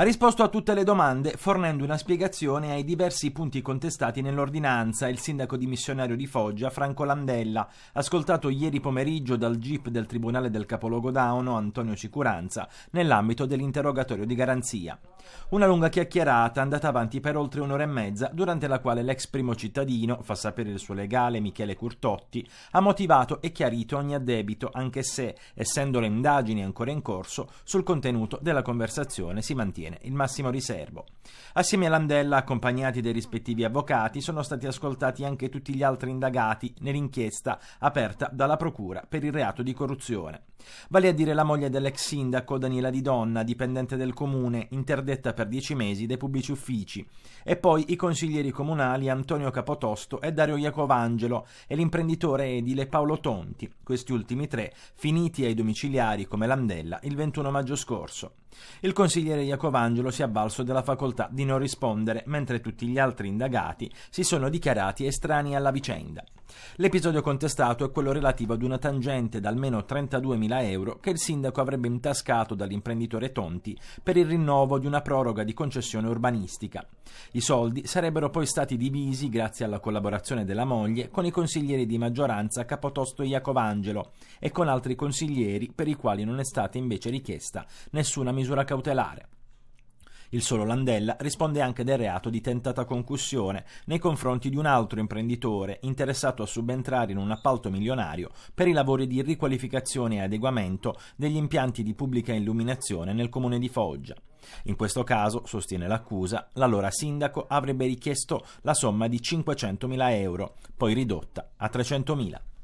Ha risposto a tutte le domande fornendo una spiegazione ai diversi punti contestati nell'ordinanza il sindaco dimissionario di Foggia Franco Landella, ascoltato ieri pomeriggio dal GIP del Tribunale del Capoluogo Dauno Antonio Cicuranza nell'ambito dell'interrogatorio di garanzia. Una lunga chiacchierata andata avanti per oltre un'ora e mezza, durante la quale l'ex primo cittadino, fa sapere il suo legale Michele Curtotti, ha motivato e chiarito ogni addebito, anche se, essendo le indagini ancora in corso, sul contenuto della conversazione si mantiene il massimo riservo. Assieme a Landella, accompagnati dai rispettivi avvocati, sono stati ascoltati anche tutti gli altri indagati nell'inchiesta aperta dalla Procura per il reato di corruzione. Vale a dire la moglie dell'ex sindaco Daniela Di Donna, dipendente del comune, interdetta diretta per dieci mesi dai pubblici uffici, e poi i consiglieri comunali Antonio Capotosto e Dario Iacovangelo e l'imprenditore edile Paolo Tonti, questi ultimi tre finiti ai domiciliari come Landella il 21 maggio scorso. Il consigliere Iacovangelo si è avvalso della facoltà di non rispondere, mentre tutti gli altri indagati si sono dichiarati estranei alla vicenda. L'episodio contestato è quello relativo ad una tangente da almeno 32.000 euro che il sindaco avrebbe intascato dall'imprenditore Tonti per il rinnovo di una proroga di concessione urbanistica. I soldi sarebbero poi stati divisi, grazie alla collaborazione della moglie, con i consiglieri di maggioranza Capotosto e Iacovangelo e con altri consiglieri per i quali non è stata invece richiesta nessuna misura cautelare. Il solo Landella risponde anche del reato di tentata concussione nei confronti di un altro imprenditore interessato a subentrare in un appalto milionario per i lavori di riqualificazione e adeguamento degli impianti di pubblica illuminazione nel comune di Foggia. In questo caso, sostiene l'accusa, l'allora sindaco avrebbe richiesto la somma di 500.000 euro, poi ridotta a 300.000.